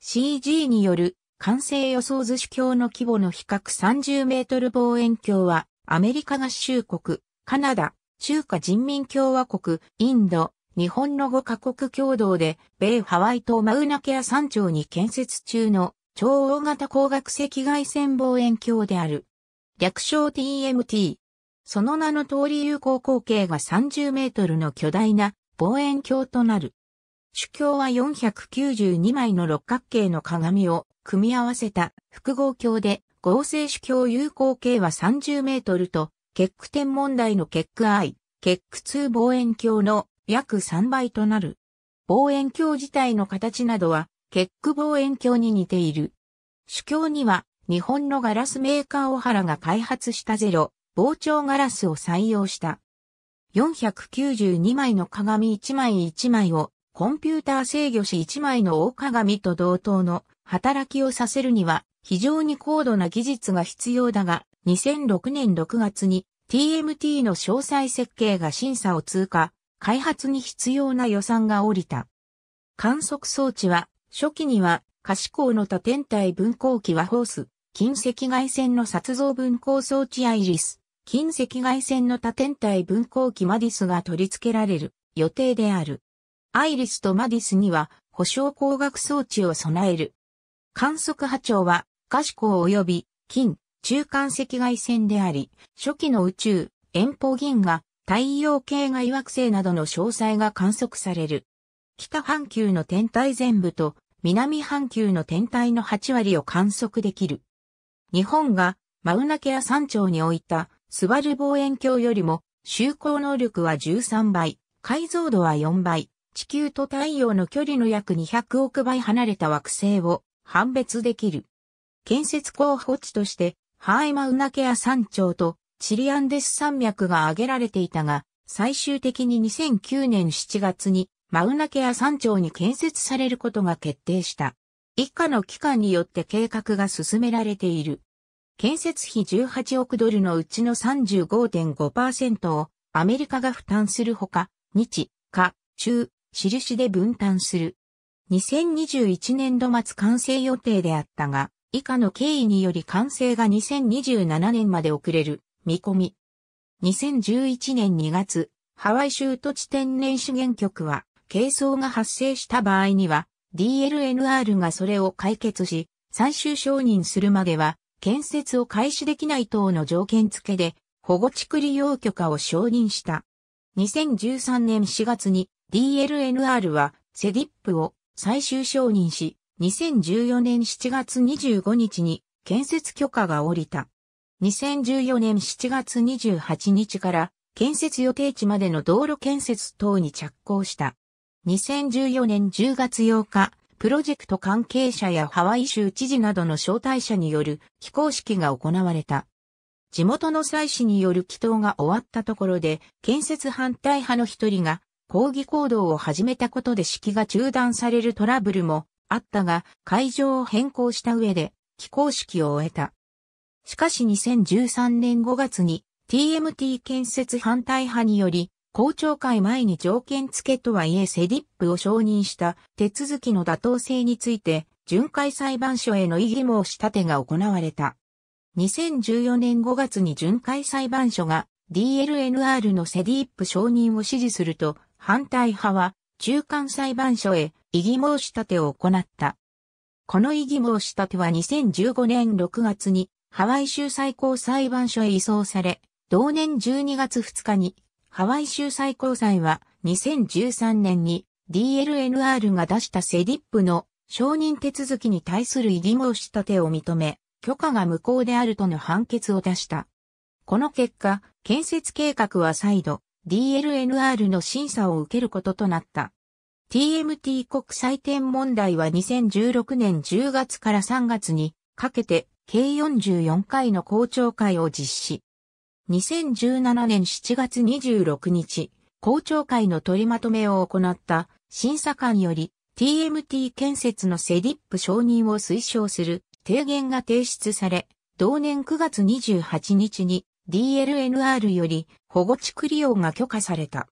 CG による完成予想図主教の規模の比較30メートル望遠鏡はアメリカ合衆国、カナダ、中華人民共和国、インド、日本の5カ国共同で、米ハワイ島マウナケア山頂に建設中の超大型光学赤外線望遠鏡である。略称 TMT。その名の通り有効口径が30メートルの巨大な望遠鏡となる。主教は492枚の六角形の鏡を組み合わせた複合鏡で、合成主教有効径は30メートルと、結句天文台の結句 I、結句2望遠鏡の約3倍となる。望遠鏡自体の形などは、結句望遠鏡に似ている。主教には、日本のガラスメーカー小原が開発したゼロ、膨張ガラスを採用した。492枚の鏡1枚1枚をコンピューター制御士1枚の大鏡と同等の働きをさせるには非常に高度な技術が必要だが、2006年6月に TMT の詳細設計が審査を通過、開発に必要な予算が下りた。観測装置は、初期には可視光の多天体分光器はホース、近赤外線の撮像分光装置アイリス、近赤外線の多天体分光器マディスが取り付けられる予定である。アイリスとマディスには保証光学装置を備える。観測波長は可視光及び近中間赤外線であり、初期の宇宙、遠方銀河、太陽系外惑星などの詳細が観測される。北半球の天体全部と南半球の天体の8割を観測できる。日本がマウナケア山頂に置いたスバル望遠鏡よりも就航能力は13倍、解像度は4倍、地球と太陽の距離の約200億倍離れた惑星を判別できる。建設候補地として、ハーイマウナケア山頂とチリアンデス山脈が挙げられていたが、最終的に2009年7月にマウナケア山頂に建設されることが決定した。以下の機関によって計画が進められている。建設費18億ドルのうちの35.5%をアメリカが負担するほか、日、下、中、印で分担する。2021年度末完成予定であったが、以下の経緯により完成が2027年まで遅れる見込み。2011年2月、ハワイ州土地天然資源局は、軽装が発生した場合には、DLNR がそれを解決し、最終承認するまでは、建設を開始できない等の条件付けで、保護地区利用許可を承認した。2013年4月に DLNR は、セディップを最終承認し、2014年7月25日に建設許可が下りた。2014年7月28日から建設予定地までの道路建設等に着工した。2014年10月8日、プロジェクト関係者やハワイ州知事などの招待者による起工式が行われた。地元の祭祀による祈祷が終わったところで、建設反対派の一人が抗議行動を始めたことで式が中断されるトラブルもあったが、会場を変更した上で、起工式を終えた。しかし2013年5月に TMT 建設反対派により、公聴会前に条件付けとはいえセディップを承認した手続きの妥当性について、巡回裁判所への異議申し立てが行われた。2014年5月に巡回裁判所が DLNR のセディップ承認を支持すると反対派は中間裁判所へ異議申し立てを行った。この異議申し立ては2015年6月にハワイ州最高裁判所へ移送され、同年12月2日にハワイ州最高裁は2013年に DLNR が出したセディップの承認手続きに対する異議申し立てを認め、許可が無効であるとの判決を出した。この結果、建設計画は再度、DLNR の審査を受けることとなった。TMT 国際展問題は2016年10月から3月にかけて計44回の公聴会を実施。2017年7月26日、公聴会の取りまとめを行った審査官より TMT 建設のセディップ承認を推奨する提言が提出され、同年9月28日に DLNR より保護地区利用が許可された。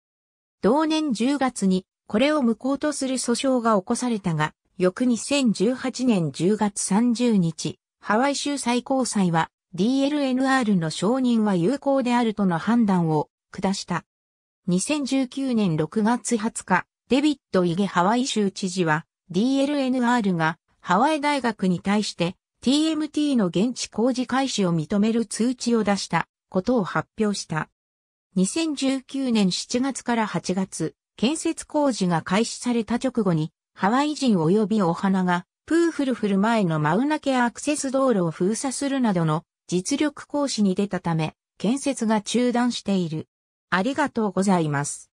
同年10月にこれを無効とする訴訟が起こされたが、翌2018年10月30日、ハワイ州最高裁は DLNR の承認は有効であるとの判断を下した。2019年6月20日、デビッド・イゲハワイ州知事は DLNR がハワイ大学に対して TMT の現地工事開始を認める通知を出した。ことを発表した。2019年7月から8月、建設工事が開始された直後に、ハワイ人及びお花が、プーフルフル前のマウナケアクセス道路を封鎖するなどの実力行使に出たため、建設が中断している。ありがとうございます。